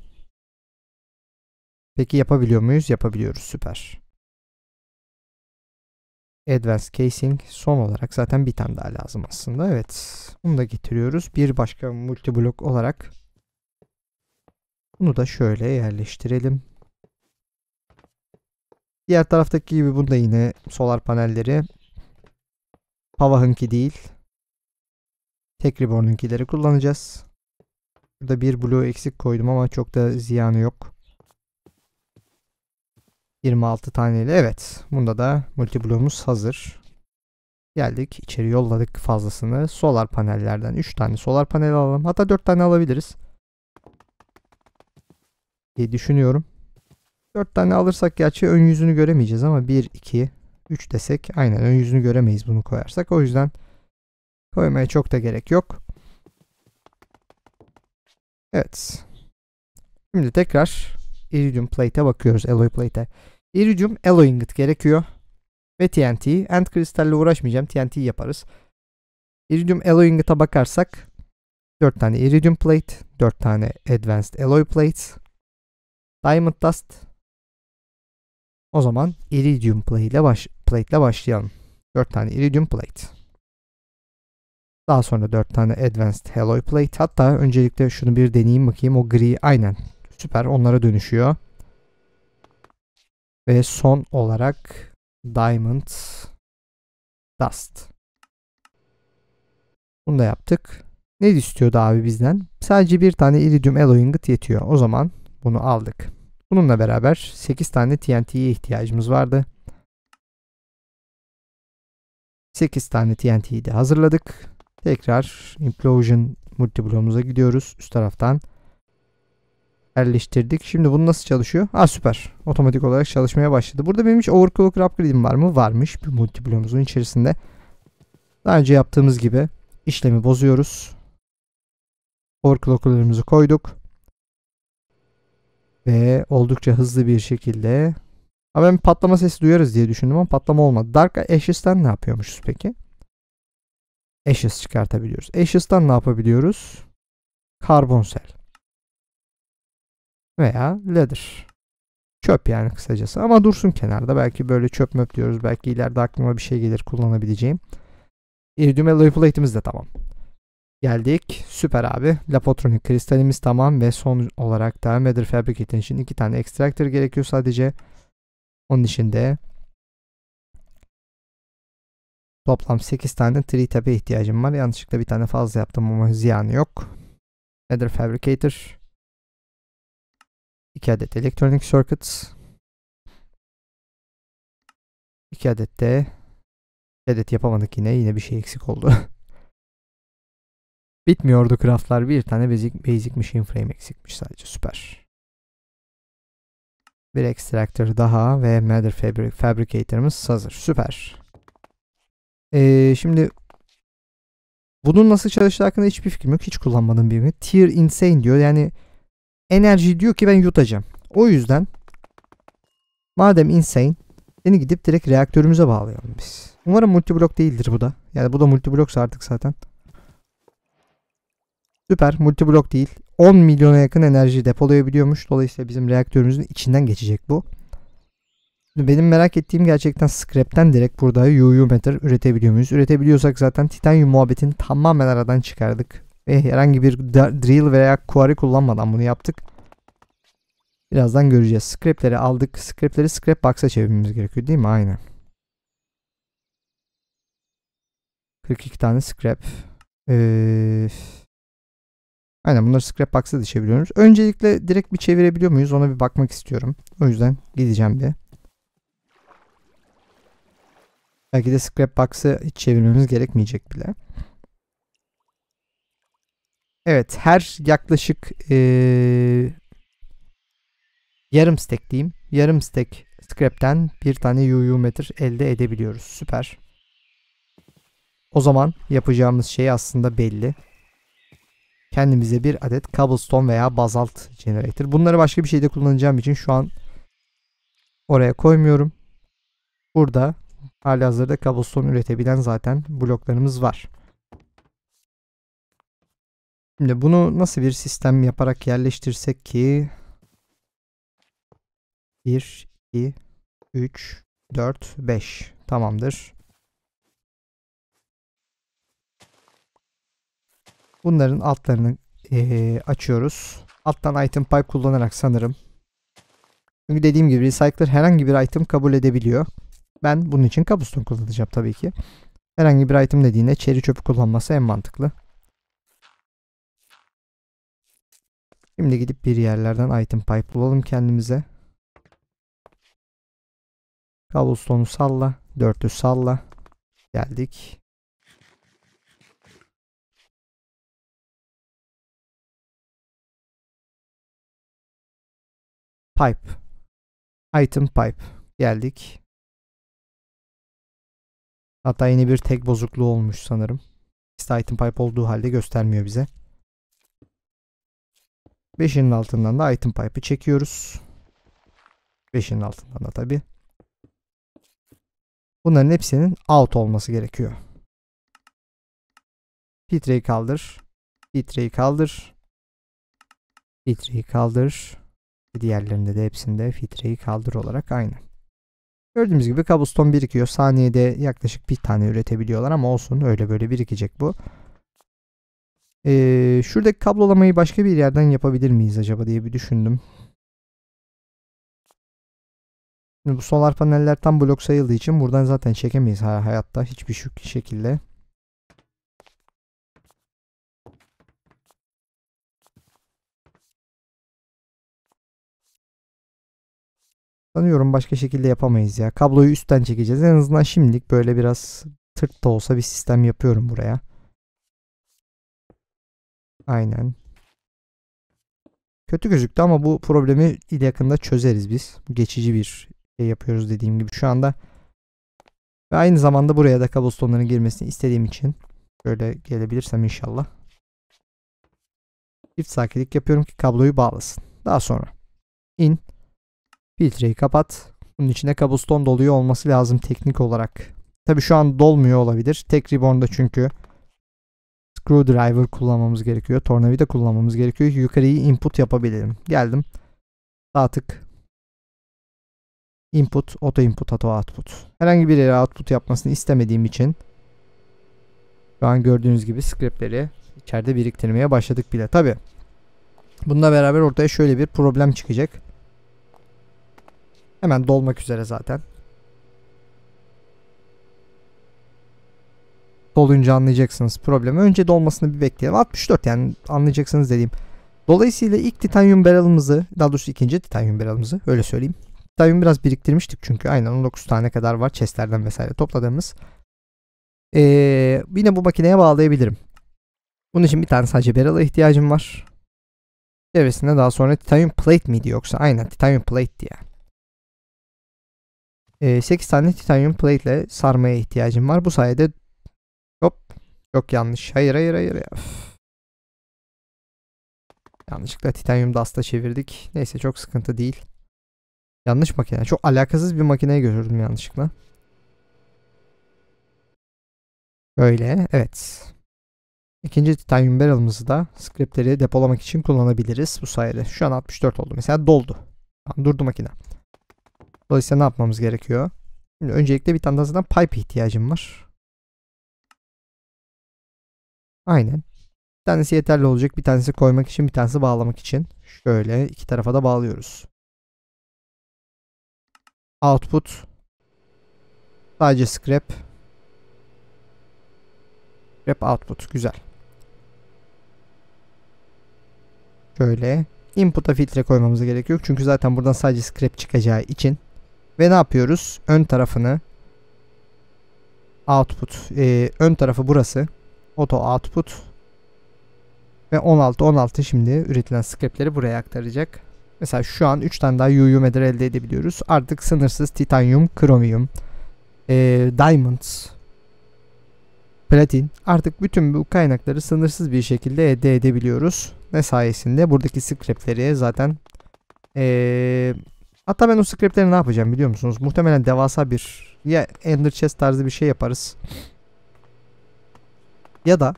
A: Peki yapabiliyor muyuz? Yapabiliyoruz. Süper. Advanced Casing son olarak zaten bir tane daha lazım aslında. Evet bunu da getiriyoruz. Bir başka multi blok olarak bunu da şöyle yerleştirelim. Diğer taraftaki gibi bunda yine solar panelleri Pavah'ınki değil. Tek Reborn'unkileri kullanacağız. Burada bir blue eksik koydum ama çok da ziyanı yok. 26 taneyle evet. Bunda da multi bloğumuz hazır. Geldik içeri yolladık fazlasını. Solar panellerden 3 tane solar panel alalım. Hatta 4 tane alabiliriz. Diye düşünüyorum. 4 tane alırsak gerçi ön yüzünü göremeyeceğiz ama 1, 2, 3 desek aynen ön yüzünü göremeyiz bunu koyarsak. O yüzden koymaya çok da gerek yok. Evet. Şimdi tekrar Iridium plate'e bakıyoruz. Alloy plate'e. Iridium alloy ingot gerekiyor. Ve TNT. End kristalle uğraşmayacağım. TNT yaparız. Iridium alloy ingot'a bakarsak 4 tane iridium plate, 4 tane advanced alloy plates, diamond dust. O zaman iridium plate ile baş, plate başlayalım. 4 tane iridium plate. Daha sonra 4 tane advanced alloy plate. Hatta öncelikle şunu bir deneyeyim bakayım. O gri aynen Süper onlara dönüşüyor. Ve son olarak Diamond Dust. Bunu da yaptık. Ne istiyordu abi bizden? Sadece bir tane iridium alloy ingot yetiyor. O zaman bunu aldık. Bununla beraber 8 tane TNT'ye ihtiyacımız vardı. 8 tane TNT'yi de hazırladık. Tekrar Implosion multibloğumuza gidiyoruz. Üst taraftan yerleştirdik. Şimdi bunu nasıl çalışıyor? Ha süper. Otomatik olarak çalışmaya başladı. Burada benim hiç overclock upgrade'im var mı? Varmış. Bir multiplomuzun içerisinde. Daha önce yaptığımız gibi işlemi bozuyoruz. Overclocker'larımızı koyduk. Ve oldukça hızlı bir şekilde ama ben patlama sesi duyarız diye düşündüm ama patlama olmadı. Dark Ashes'ten ne yapıyormuşuz peki? Ashes çıkartabiliyoruz. Ashes'ten ne yapabiliyoruz? karbonsel veya ladder. Çöp yani kısacası ama dursun kenarda. Belki böyle çöp möp diyoruz. Belki ileride aklıma bir şey gelir kullanabileceğim. İridium Alloy Plate'imiz de tamam. Geldik. Süper abi. Lapotronik kristalimiz tamam ve son olarak da Matter Fabricating için iki tane extractor gerekiyor sadece. Onun için toplam 8 tane 3 tap'e ihtiyacım var. Yanlışlıkla bir tane fazla yaptım ama ziyanı yok. Matter Fabricator 2 adet Electronic Circuits 2 adet de adet yapamadık yine. Yine bir şey eksik oldu. [LAUGHS] Bitmiyordu craftlar. Bir tane basic, basic machine frame eksikmiş sadece. Süper. Bir extractor daha ve matter fabric, fabricator'ımız hazır. Süper. Ee, şimdi bunun nasıl çalıştığı hakkında hiçbir fikrim yok. Hiç kullanmadım birini. Tier insane diyor. Yani enerjiyi diyor ki ben yutacağım. O yüzden madem insane seni gidip direkt reaktörümüze bağlayalım biz. Umarım multiblok değildir bu da. Yani bu da multibloksa artık zaten. Süper multiblok değil. 10 milyona yakın enerji depolayabiliyormuş. Dolayısıyla bizim reaktörümüzün içinden geçecek bu. Benim merak ettiğim gerçekten scrap'ten direkt burada UU meter üretebiliyor muyuz? Üretebiliyorsak zaten titanyum muhabbetini tamamen aradan çıkardık. Ve eh, herhangi bir drill veya quarry kullanmadan bunu yaptık. Birazdan göreceğiz. Scrapleri aldık. Scrapleri scrap box'a çevirmemiz gerekiyor değil mi? Aynen. 42 tane scrap. Ee, aynen bunları scrap box'a da çeviriyoruz. Öncelikle direkt bir çevirebiliyor muyuz ona bir bakmak istiyorum. O yüzden gideceğim bir. Belki de scrap box'ı hiç çevirmemiz gerekmeyecek bile. Evet her yaklaşık e, yarım stek diyeyim. Yarım stek scrap'ten bir tane UU meter elde edebiliyoruz. Süper. O zaman yapacağımız şey aslında belli. Kendimize bir adet cobblestone veya bazalt generator. Bunları başka bir şeyde kullanacağım için şu an oraya koymuyorum. Burada hali hazırda cobblestone üretebilen zaten bloklarımız var. Şimdi bunu nasıl bir sistem yaparak yerleştirsek ki 1, 2, 3, 4, 5 tamamdır. Bunların altlarını ee, açıyoruz. Alttan item pipe kullanarak sanırım. Çünkü dediğim gibi recycler herhangi bir item kabul edebiliyor. Ben bunun için kabuston kullanacağım tabii ki. Herhangi bir item dediğine çeri çöpü kullanması en mantıklı. Şimdi gidip bir yerlerden item pipe bulalım kendimize. Cobblestone'u salla. 400 salla. Geldik. Pipe. Item pipe. Geldik. Hatta yine bir tek bozukluğu olmuş sanırım. Liste item pipe olduğu halde göstermiyor bize. 5'inin altından da item pipe'ı çekiyoruz. 5'inin altından da tabi. Bunların hepsinin out olması gerekiyor. Filtreyi kaldır. Filtreyi kaldır. Filtreyi kaldır. Diğerlerinde de hepsinde filtreyi kaldır olarak aynı. Gördüğümüz gibi kabuston birikiyor. Saniyede yaklaşık bir tane üretebiliyorlar ama olsun öyle böyle birikecek bu. Ee, şuradaki kablolamayı başka bir yerden yapabilir miyiz acaba diye bir düşündüm. Şimdi bu solar paneller tam blok sayıldığı için buradan zaten çekemeyiz hayatta hiçbir şekilde. Sanıyorum başka şekilde yapamayız ya. Kabloyu üstten çekeceğiz. En azından şimdilik böyle biraz tırt da olsa bir sistem yapıyorum buraya. Aynen. Kötü gözüktü ama bu problemi yakında çözeriz biz. Geçici bir şey yapıyoruz dediğim gibi şu anda. Ve aynı zamanda buraya da kabustonların girmesini istediğim için böyle gelebilirsem inşallah. Çift sakinlik yapıyorum ki kabloyu bağlasın. Daha sonra in. Filtreyi kapat. Bunun içine kabuston doluyor olması lazım teknik olarak. Tabi şu an dolmuyor olabilir. Tek ribbonda çünkü screwdriver kullanmamız gerekiyor. Tornavida kullanmamız gerekiyor yukarıyı input yapabilirim. Geldim. Sağ tık. Input, auto input, auto output. Herhangi bir yere output yapmasını istemediğim için şu an gördüğünüz gibi scriptleri içeride biriktirmeye başladık bile. Tabi bununla beraber ortaya şöyle bir problem çıkacak. Hemen dolmak üzere zaten. olunca anlayacaksınız problemi. Önce dolmasını bir bekleyelim. 64 yani anlayacaksınız dediğim. Dolayısıyla ilk titanyum baralımızı daha doğrusu ikinci titanyum baralımızı öyle söyleyeyim. Titanyum biraz biriktirmiştik çünkü aynen 19 tane kadar var chestlerden vesaire topladığımız. Ee, yine bu makineye bağlayabilirim. Bunun için bir tane sadece barrel'a ihtiyacım var. Çevresinde daha sonra titanyum plate miydi yoksa? Aynen titanyum plate diye. Ee, 8 tane titanyum plate ile sarmaya ihtiyacım var. Bu sayede Hop. Çok yanlış. Hayır hayır hayır. Ya. Yanlışlıkla titanyum dasta çevirdik. Neyse çok sıkıntı değil. Yanlış makine. Çok alakasız bir makineye gördüm yanlışlıkla. Böyle. Evet. İkinci titanyum barrel'ımızı da scriptleri depolamak için kullanabiliriz bu sayede. Şu an 64 oldu. Mesela doldu. Durdu makine. Dolayısıyla ne yapmamız gerekiyor? Şimdi öncelikle bir tane daha zaten pipe ihtiyacım var. Aynen. Bir tanesi yeterli olacak. Bir tanesi koymak için bir tanesi bağlamak için. Şöyle iki tarafa da bağlıyoruz. Output. Sadece scrap. Scrap output. Güzel. Şöyle. Input'a filtre koymamıza gerek yok. Çünkü zaten buradan sadece scrap çıkacağı için. Ve ne yapıyoruz? Ön tarafını output. E, ön tarafı burası. Auto output ve 16 16 şimdi üretilen scrapleri buraya aktaracak. Mesela şu an 3 tane daha UU medal elde edebiliyoruz. Artık sınırsız titanyum, kromiyum, e, diamonds, platin artık bütün bu kaynakları sınırsız bir şekilde elde edebiliyoruz. Ne sayesinde buradaki scrapleri zaten ee, hatta ben o scrapleri ne yapacağım biliyor musunuz? Muhtemelen devasa bir ya ender chest tarzı bir şey yaparız. Ya da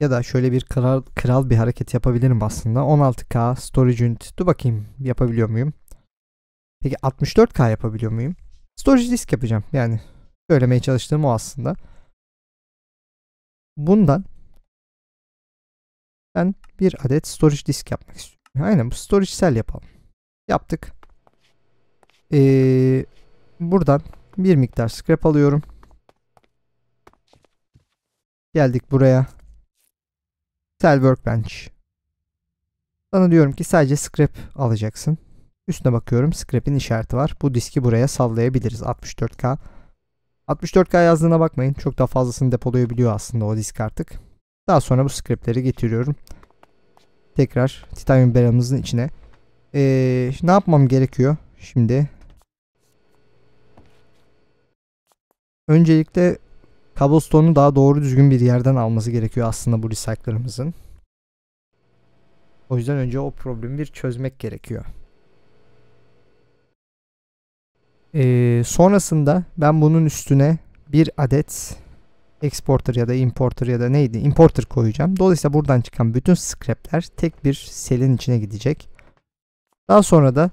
A: ya da şöyle bir kral, kral bir hareket yapabilirim aslında. 16K storage unit. Dur bakayım yapabiliyor muyum? Peki 64K yapabiliyor muyum? Storage disk yapacağım. Yani söylemeye çalıştığım o aslında. Bundan ben bir adet storage disk yapmak istiyorum. Aynen bu storage cell yapalım. Yaptık. Ee, buradan bir miktar scrap alıyorum. Geldik buraya. Cell Workbench. Sana diyorum ki sadece scrap alacaksın. Üstüne bakıyorum scrap'in işareti var. Bu diski buraya sallayabiliriz 64K. 64K yazdığına bakmayın. Çok daha fazlasını depolayabiliyor aslında o disk artık. Daha sonra bu scrap'leri getiriyorum. Tekrar titanium belamızın içine. Ee, ne yapmam gerekiyor şimdi? Öncelikle Cobblestone'u daha doğru düzgün bir yerden alması gerekiyor aslında bu recycler'ımızın. O yüzden önce o problemi bir çözmek gerekiyor. Ee, sonrasında ben bunun üstüne bir adet exporter ya da importer ya da neydi importer koyacağım. Dolayısıyla buradan çıkan bütün scrapler tek bir selin içine gidecek. Daha sonra da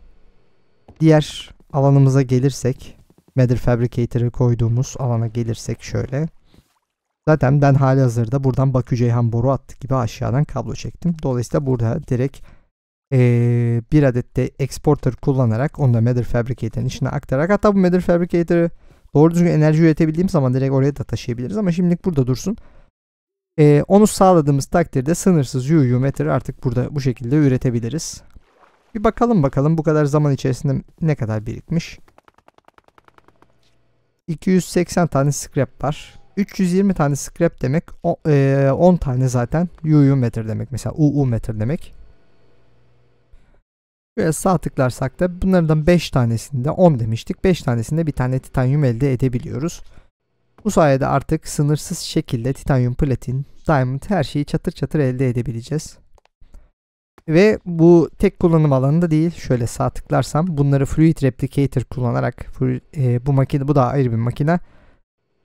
A: diğer alanımıza gelirsek Weather Fabricator'ı koyduğumuz alana gelirsek şöyle. Zaten ben hali hazırda buradan Bakü Ceyhan boru attık gibi aşağıdan kablo çektim. Dolayısıyla burada direkt ee, bir adet de exporter kullanarak onu da Matter Fabricator'ın içine aktararak hatta bu Matter Fabricator'ı doğru düzgün enerji üretebildiğim zaman direkt oraya da taşıyabiliriz ama şimdilik burada dursun. Ee, onu sağladığımız takdirde sınırsız UU Matter artık burada bu şekilde üretebiliriz. Bir bakalım bakalım bu kadar zaman içerisinde ne kadar birikmiş. 280 tane scrap var. 320 tane scrap demek 10 e, tane zaten UU metre demek mesela UU metre demek. Böyle sağ tıklarsak da bunlardan 5 tanesinde 10 demiştik. 5 tanesinde bir tane titanyum elde edebiliyoruz. Bu sayede artık sınırsız şekilde titanyum, platin, diamond her şeyi çatır çatır elde edebileceğiz. Ve bu tek kullanım alanında değil. Şöyle sağ tıklarsam bunları Fluid Replicator kullanarak e, bu makine bu da ayrı bir makine.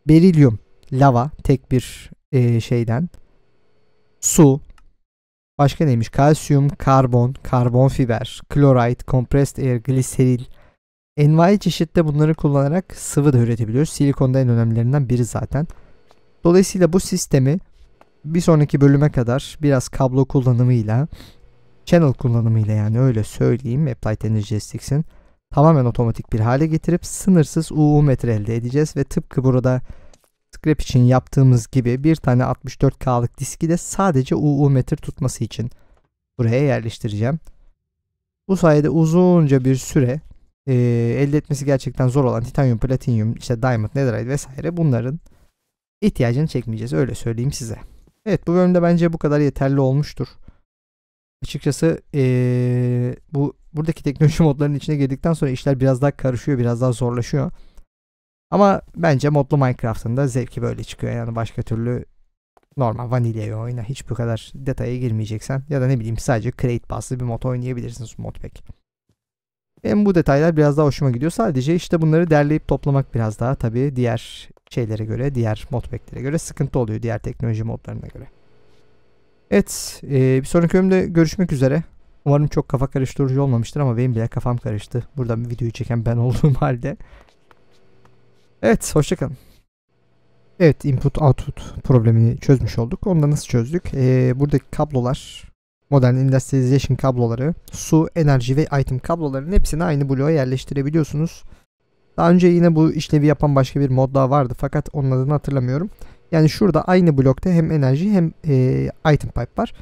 A: Berilyum lava tek bir e, şeyden. Su. Başka neymiş? Kalsiyum, karbon, karbon fiber, klorit, compressed air, gliseril. Envai çeşitte bunları kullanarak sıvı da üretebiliyoruz. Silikonda en önemlilerinden biri zaten. Dolayısıyla bu sistemi bir sonraki bölüme kadar biraz kablo kullanımıyla Channel kullanımıyla yani öyle söyleyeyim Applied Energetics'in tamamen otomatik bir hale getirip sınırsız UU metre elde edeceğiz ve tıpkı burada Scrap için yaptığımız gibi bir tane 64K'lık diski de sadece UU metre tutması için buraya yerleştireceğim. Bu sayede uzunca bir süre e, elde etmesi gerçekten zor olan titanyum, platinyum, işte diamond, netherite vesaire bunların ihtiyacını çekmeyeceğiz öyle söyleyeyim size. Evet bu bölümde bence bu kadar yeterli olmuştur açıkçası ee, bu buradaki teknoloji [LAUGHS] modlarının içine girdikten sonra işler biraz daha karışıyor, biraz daha zorlaşıyor. Ama bence modlu Minecraft'ın da zevki böyle çıkıyor. Yani başka türlü normal vanilya bir oyuna hiç bu kadar detaya girmeyeceksen ya da ne bileyim sadece create bazlı bir mod oynayabilirsiniz mod modpack. Benim bu detaylar biraz daha hoşuma gidiyor. Sadece işte bunları derleyip toplamak biraz daha tabii diğer şeylere göre, diğer modpacklere göre sıkıntı oluyor diğer teknoloji modlarına göre. Evet e, bir sonraki bölümde görüşmek üzere. Umarım çok kafa karıştırıcı olmamıştır ama benim bile kafam karıştı. Buradan videoyu çeken ben [LAUGHS] olduğum halde. Evet hoşçakalın. Evet input output problemini çözmüş olduk. Onu da nasıl çözdük? Ee, buradaki kablolar Modern Industrialization kabloları, su, enerji ve item kablolarının hepsini aynı bloğa yerleştirebiliyorsunuz. Daha önce yine bu işlevi yapan başka bir mod daha vardı fakat onun adını hatırlamıyorum. Yani şurada aynı blokta hem enerji hem e, item pipe var.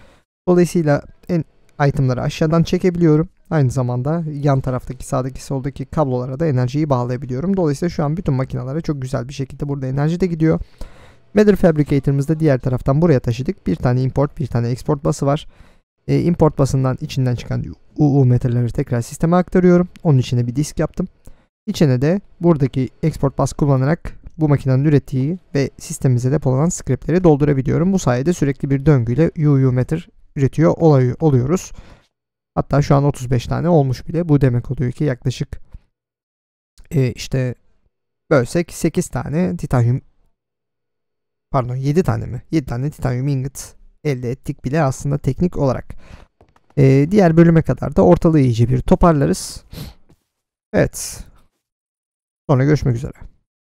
A: Dolayısıyla en itemları aşağıdan çekebiliyorum. Aynı zamanda yan taraftaki sağdaki soldaki kablolara da enerjiyi bağlayabiliyorum. Dolayısıyla şu an bütün makinalara çok güzel bir şekilde burada enerji de gidiyor. Metal Fabricator'ımızda diğer taraftan buraya taşıdık. Bir tane import bir tane export bası var. E, import basından içinden çıkan UU metalleri tekrar sisteme aktarıyorum. Onun içine bir disk yaptım. İçine de buradaki export bas kullanarak bu makinenin ürettiği ve sistemimize depolanan scriptleri doldurabiliyorum. Bu sayede sürekli bir döngüyle UU meter üretiyor olay, oluyoruz. Hatta şu an 35 tane olmuş bile. Bu demek oluyor ki yaklaşık e, işte bölsek 8 tane titanyum pardon 7 tane mi? 7 tane titanyum ingot elde ettik bile aslında teknik olarak. E, diğer bölüme kadar da ortalığı iyice bir toparlarız. Evet. Sonra görüşmek üzere.